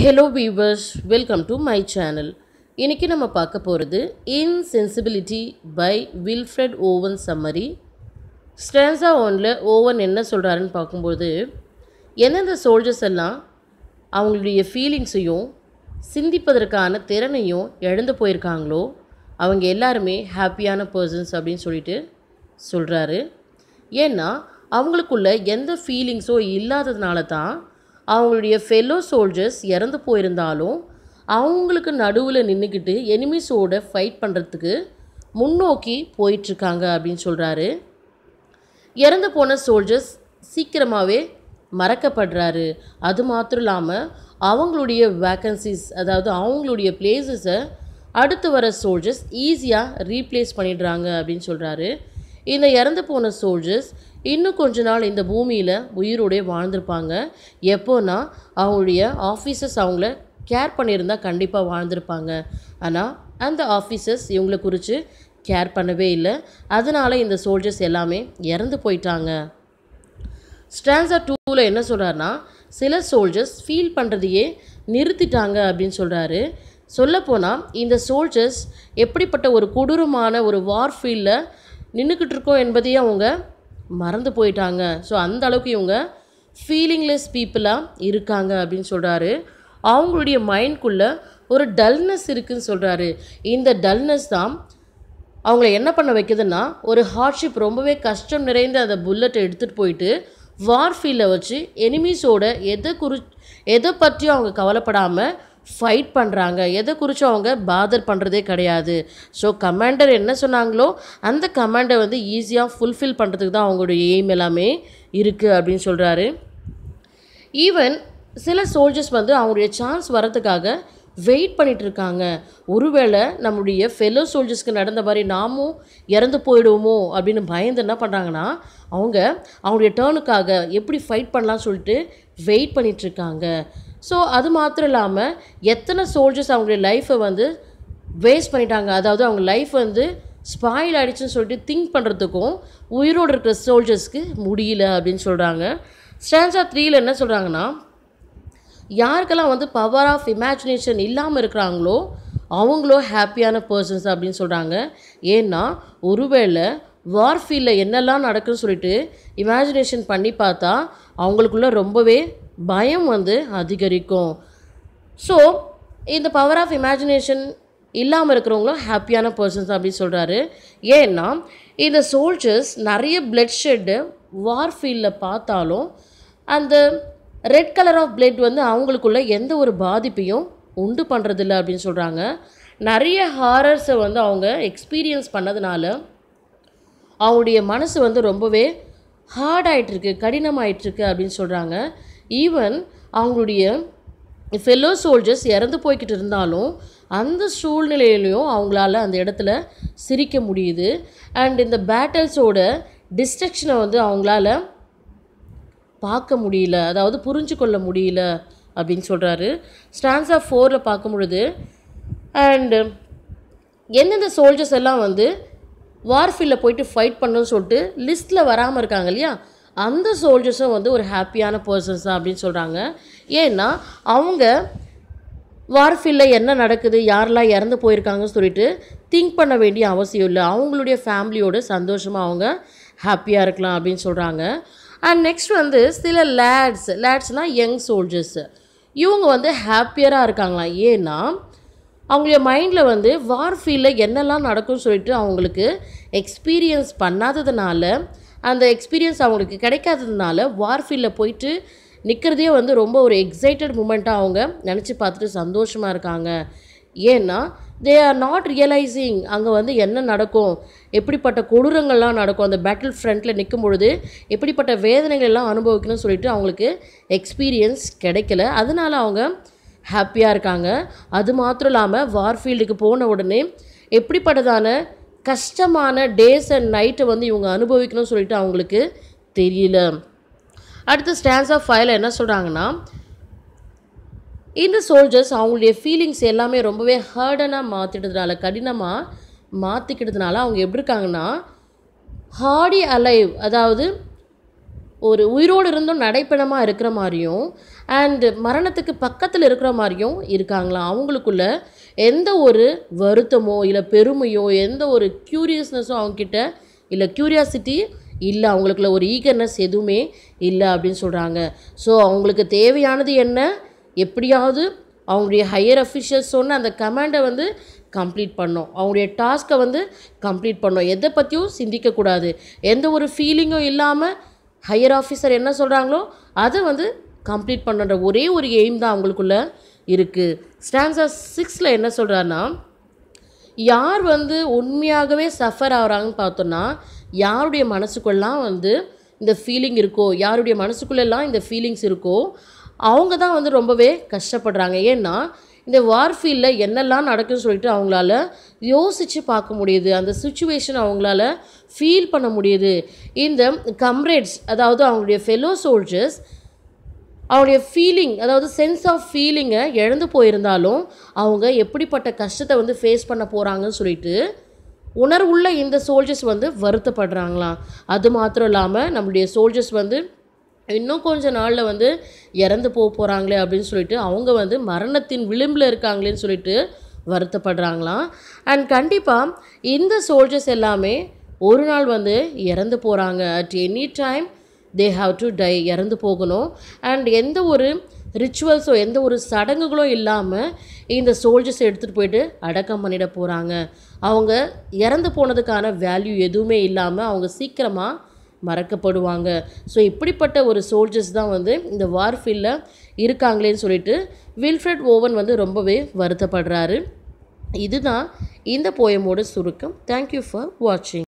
hello viewers welcome to my channel இன்றைக்கி நம்ம பார்க்க போகிறது insensibility by Wilfred Owen summary stanza ஒனில் ஓவன் என்ன சொல்கிறாருன்னு பார்க்கும்போது எந்தெந்த சோல்ஜர்ஸ் எல்லாம் அவங்களுடைய ஃபீலிங்ஸையும் சிந்திப்பதற்கான திறனையும் இழந்து போயிருக்காங்களோ அவங்க எல்லாருமே ஹாப்பியான பர்சன்ஸ் அப்படின்னு சொல்லிட்டு சொல்கிறாரு ஏன்னா அவங்களுக்குள்ள எந்த ஃபீலிங்ஸோ இல்லாததுனால தான் அவங்களுடைய ஃபெல்லோ சோல்ஜர்ஸ் இறந்து போயிருந்தாலும் அவங்களுக்கு நடுவில் நின்றுக்கிட்டு எனிமிஸோட ஃபைட் பண்ணுறதுக்கு முன்னோக்கி போயிட்டுருக்காங்க அப்படின்னு சொல்கிறாரு இறந்து போன சோல்ஜர்ஸ் சீக்கிரமாகவே மறக்கப்படுறாரு அது மாத்திரம் இல்லாமல் அவங்களுடைய வேக்கன்சிஸ் அதாவது அவங்களுடைய பிளேஸஸை அடுத்து வர சோல்ஜர்ஸ் ஈஸியாக ரீப்ளேஸ் பண்ணிடுறாங்க அப்படின்னு சொல்கிறாரு இந்த இறந்து போன சோல்ஜர்ஸ் இன்னும் கொஞ்ச நாள் இந்த பூமியில் உயிரோடே வாழ்ந்திருப்பாங்க எப்போன்னா அவங்களுடைய ஆஃபீஸர்ஸ் அவங்கள கேர் பண்ணியிருந்தால் கண்டிப்பாக வாழ்ந்திருப்பாங்க ஆனால் அந்த ஆஃபீஸர்ஸ் இவங்களை குறித்து கேர் பண்ணவே இல்லை அதனால் இந்த சோல்ஜர்ஸ் எல்லாமே இறந்து போயிட்டாங்க ஸ்டான்ஸா டூவில் என்ன சொல்கிறாருன்னா சில சோல்ஜர்ஸ் ஃபீல் பண்ணுறதையே நிறுத்திட்டாங்க அப்படின்னு சொல்கிறாரு சொல்லப்போனால் இந்த சோல்ஜர்ஸ் எப்படிப்பட்ட ஒரு கொடூரமான ஒரு வார் ஃபீல்டில் நின்றுக்கிட்டு இருக்கோம் என்பதையும் அவங்க மறந்து போயிட்டாங்க ஸோ அந்த அளவுக்கு இவங்க ஃபீலிங்லெஸ் பீப்புளாக இருக்காங்க அப்படின்னு சொல்கிறாரு அவங்களுடைய மைண்ட்குள்ளே ஒரு டல்னஸ் இருக்குதுன்னு சொல்கிறாரு இந்த டல்னஸ் தான் அவங்கள என்ன பண்ண வைக்கிதுன்னா ஒரு ஹார்ட்ஷிப் ரொம்பவே கஷ்டம் நிறைந்த அந்த புல்லட்டை எடுத்துகிட்டு போயிட்டு வார் வார்ஃபீல்டை வச்சு எனிமீஸோட எதை குறி எதை பற்றியும் அவங்க கவலைப்படாமல் ஃபைட் பண்ணுறாங்க எதை குறித்தும் அவங்க பாதர் பண்ணுறதே கிடையாது ஸோ கமாண்டர் என்ன சொன்னாங்களோ அந்த கமாண்டை வந்து ஈஸியாக ஃபுல்ஃபில் பண்ணுறதுக்கு தான் அவங்களுடைய எய்ம் எல்லாமே இருக்குது அப்படின்னு சொல்கிறாரு ஈவன் சில சோல்ஜர்ஸ் வந்து அவங்களுடைய சான்ஸ் வரத்துக்காக வெயிட் பண்ணிகிட்டு இருக்காங்க ஒருவேளை நம்முடைய ஃபெலோ சோல்ஜர்ஸ்க்கு நடந்த மாதிரி நாமும் இறந்து போயிடுவோமோ அப்படின்னு பயந்து என்ன பண்ணுறாங்கன்னா அவங்க அவங்களுடைய டேர்னுக்காக எப்படி ஃபைட் பண்ணலாம்னு சொல்லிட்டு வெயிட் பண்ணிகிட்ருக்காங்க ஸோ அது மாத்திரம் இல்லாமல் எத்தனை சோல்ஜர்ஸ் அவங்களுடைய லைஃப்பை வந்து வேஸ்ட் பண்ணிட்டாங்க அதாவது அவங்க லைஃப் வந்து ஸ்பாயில் ஆகிடுச்சுன்னு சொல்லிட்டு திங்க் பண்ணுறதுக்கும் உயிரோடு இருக்கிற சோல்ஜர்ஸ்க்கு முடியல அப்படின்னு சொல்கிறாங்க ஸ்டான்ஸா த்ரீயில் என்ன சொல்கிறாங்கன்னா யாருக்கெல்லாம் வந்து பவர் ஆஃப் இமேஜினேஷன் இல்லாமல் இருக்கிறாங்களோ அவங்களோ ஹாப்பியான பர்சன்ஸ் அப்படின்னு சொல்கிறாங்க ஏன்னா ஒருவேளை வார் ஃபீல்டில் என்னெல்லாம் நடக்குதுன்னு சொல்லிட்டு இமேஜினேஷன் பண்ணி பார்த்தா அவங்களுக்குள்ள ரொம்பவே பயம் வந்து அதிகரிக்கும் ஸோ இந்த பவர் ஆஃப் இமேஜினேஷன் இல்லாமல் இருக்கிறவங்களும் ஹாப்பியான பர்சன்ஸ் அப்படின்னு சொல்கிறாரு ஏன்னா இந்த சோல்ஜர்ஸ் நிறைய பிளட் ஷெட்டு வார் ஃபீல்டில் பார்த்தாலும் அந்த ரெட் கலர் ஆஃப் பிளட் வந்து அவங்களுக்குள்ள எந்த ஒரு பாதிப்பையும் உண்டு பண்ணுறதில்ல அப்படின்னு சொல்கிறாங்க நிறைய ஹாரர்ஸை வந்து அவங்க எக்ஸ்பீரியன்ஸ் பண்ணதுனால அவங்களுடைய மனசு வந்து ரொம்பவே ஹார்ட் ஆகிட்டுருக்கு கடினமாயிட்ருக்கு அப்படின்னு சொல்கிறாங்க ஈவன் அவங்களுடைய ஃபெல்லோ சோல்ஜர்ஸ் இறந்து போய்கிட்டு இருந்தாலும் அந்த சூழ்நிலையிலையும் அவங்களால அந்த இடத்துல சிரிக்க முடியுது அண்ட் இந்த பேட்டல்ஸோட டிஸ்ட்ரக்ஷனை வந்து அவங்களால பார்க்க முடியல அதாவது புரிஞ்சு கொள்ள முடியல அப்படின்னு சொல்கிறாரு ஸ்டான்ஸ் ஆஃப் ஃபோரில் பார்க்கும் பொழுது அண்டு எந்தெந்த சோல்ஜர்ஸ் எல்லாம் வந்து வார்ஃபீல்டில் போயிட்டு ஃபைட் பண்ணணும்னு சொல்லிட்டு லிஸ்ட்டில் வராமல் இருக்காங்க இல்லையா அந்த சோல்ஜர்ஸும் வந்து ஒரு ஹாப்பியான பர்சன்ஸ் தான் அப்படின்னு சொல்கிறாங்க ஏன்னா அவங்க வார்ஃபீல்டில் என்ன நடக்குது யாரெல்லாம் இறந்து போயிருக்காங்கன்னு சொல்லிட்டு திங்க் பண்ண வேண்டிய அவசியம் இல்லை அவங்களுடைய ஃபேமிலியோடு சந்தோஷமாக அவங்க ஹாப்பியாக இருக்கலாம் அப்படின்னு சொல்கிறாங்க அண்ட் நெக்ஸ்ட் வந்து சில லேட்ஸ் லேட்ஸ்னால் யங் சோல்ஜர்ஸு இவங்க வந்து ஹாப்பியராக இருக்காங்களாம் ஏன்னா அவங்களுடைய மைண்டில் வந்து வார் என்னெல்லாம் நடக்கும்னு சொல்லிட்டு அவங்களுக்கு எக்ஸ்பீரியன்ஸ் பண்ணாததுனால அந்த எக்ஸ்பீரியன்ஸ் அவங்களுக்கு கிடைக்காததுனால வார்ஃபீல்டில் போயிட்டு நிற்கிறதே வந்து ரொம்ப ஒரு எக்ஸைட்டட் மூமெண்ட்டாக அவங்க நினச்சி பார்த்துட்டு சந்தோஷமாக இருக்காங்க ஏன்னா தே ஆர் நாட் ரியலைசிங் அங்கே வந்து என்ன நடக்கும் எப்படிப்பட்ட கொடூரங்கள்லாம் நடக்கும் அந்த பேட்டில் ஃப்ரண்ட்டில் நிற்கும் பொழுது எப்படிப்பட்ட வேதனைகள் எல்லாம் அனுபவிக்கணும்னு சொல்லிட்டு அவங்களுக்கு எக்ஸ்பீரியன்ஸ் கிடைக்கல அதனால் அவங்க ஹாப்பியாக இருக்காங்க அது மாத்திரம் இல்லாமல் வார்ஃபீல்டுக்கு போன உடனே எப்படிப்பட்டதான கஷ்டமான டேஸ் அண்ட் நைட்டை வந்து இவங்க அனுபவிக்கணும்னு சொல்லிட்டு அவங்களுக்கு தெரியல அடுத்து ஸ்டான்ஸ் ஆஃப் ஃபைவ்ல என்ன சொல்கிறாங்கன்னா இந்த சோல்ஜர்ஸ் அவங்களுடைய ஃபீலிங்ஸ் எல்லாமே ரொம்பவே ஹார்டனாக மாற்றிட்டதுனால கடினமாக மாற்றிக்கிட்டதுனால அவங்க எப்படி இருக்காங்கன்னா ஹார்டி அலைவ் அதாவது ஒரு உயிரோடு இருந்தும் நடைப்பணமாக இருக்கிற மாதிரியும் அண்டு மரணத்துக்கு பக்கத்தில் இருக்கிற மாதிரியும் இருக்காங்களா அவங்களுக்குள்ள எந்த ஒரு வருத்தமோ இல்லை பெருமையோ எந்த ஒரு க்யூரியஸ்னஸோ அவங்கக்கிட்ட இல்லை க்யூரியாசிட்டி இல்லை அவங்களுக்குள்ள ஒரு ஈகர்னஸ் எதுவுமே இல்லை அப்படின்னு சொல்கிறாங்க ஸோ அவங்களுக்கு தேவையானது என்ன எப்படியாவது அவங்களுடைய ஹையர் அஃபிஷியல்ஸ் சொன்ன அந்த கமாண்டை வந்து கம்ப்ளீட் பண்ணோம் அவங்களுடைய டாஸ்க்கை வந்து கம்ப்ளீட் பண்ணோம் எதை பற்றியும் சிந்திக்கக்கூடாது எந்த ஒரு ஃபீலிங்கும் இல்லாமல் ஹையர் ஆஃபீஸர் என்ன சொல்கிறாங்களோ அதை வந்து கம்ப்ளீட் பண்ணுற ஒரே ஒரு எய்ம் தான் அவங்களுக்குள்ளே இருக்குது ஆஃப் சிக்ஸில் என்ன சொல்கிறாருன்னா யார் வந்து உண்மையாகவே சஃபர் ஆகிறாங்கன்னு பார்த்தோன்னா யாருடைய மனசுக்குள்ளெலாம் வந்து இந்த ஃபீலிங் இருக்கோ யாருடைய மனசுக்குள்ளெல்லாம் இந்த ஃபீலிங்ஸ் இருக்கோ அவங்க தான் வந்து ரொம்பவே கஷ்டப்படுறாங்க ஏன்னா இந்த வார் என்னெல்லாம் நடக்குன்னு சொல்லிட்டு அவங்களால யோசித்து பார்க்க முடியுது அந்த சுச்சுவேஷன் அவங்களால ஃபீல் பண்ண முடியுது இந்த கம்ரேட்ஸ் அதாவது அவங்களுடைய ஃபெலோ சோல்ஜர்ஸ் அவனுடைய ஃபீலிங் அதாவது சென்ஸ் ஆஃப் ஃபீலிங்கை இழந்து போயிருந்தாலும் அவங்க எப்படிப்பட்ட கஷ்டத்தை வந்து ஃபேஸ் பண்ண போகிறாங்கன்னு சொல்லிட்டு உணர்வுள்ள இந்த சோல்ஜர்ஸ் வந்து வருத்தப்படுறாங்களாம் அது மாத்திரம் இல்லாமல் நம்மளுடைய சோல்ஜர்ஸ் வந்து இன்னும் கொஞ்சம் நாளில் வந்து இறந்து போக போகிறாங்களே அப்படின்னு சொல்லிட்டு அவங்க வந்து மரணத்தின் விளிம்பில் இருக்காங்களேன்னு சொல்லிட்டு வருத்தப்படுறாங்களாம் அண்ட் கண்டிப்பாக இந்த சோல்ஜர்ஸ் எல்லாமே ஒரு நாள் வந்து இறந்து போகிறாங்க at any time they have to die இறந்து போகணும் அண்ட் எந்த ஒரு ரிச்சுவல்ஸோ எந்த ஒரு சடங்குகளோ இல்லாமல் இந்த சோல்ஜர்ஸ் எடுத்துகிட்டு போயிட்டு அடக்கம் பண்ணிட போகிறாங்க அவங்க இறந்து போனதுக்கான வேல்யூ எதுவுமே இல்லாமல் அவங்க சீக்கிரமாக மறக்கப்படுவாங்க ஸோ இப்படிப்பட்ட ஒரு சோல்ஜர்ஸ் தான் வந்து இந்த வார் ஃபீல்டில் இருக்காங்களேன்னு சொல்லிட்டு வில்ஃப்ரட் ஓவன் வந்து ரொம்பவே வருத்தப்படுறாரு இதுதான் இந்த போயமோட சுருக்கம் தேங்க்யூ ஃபார் வாட்சிங்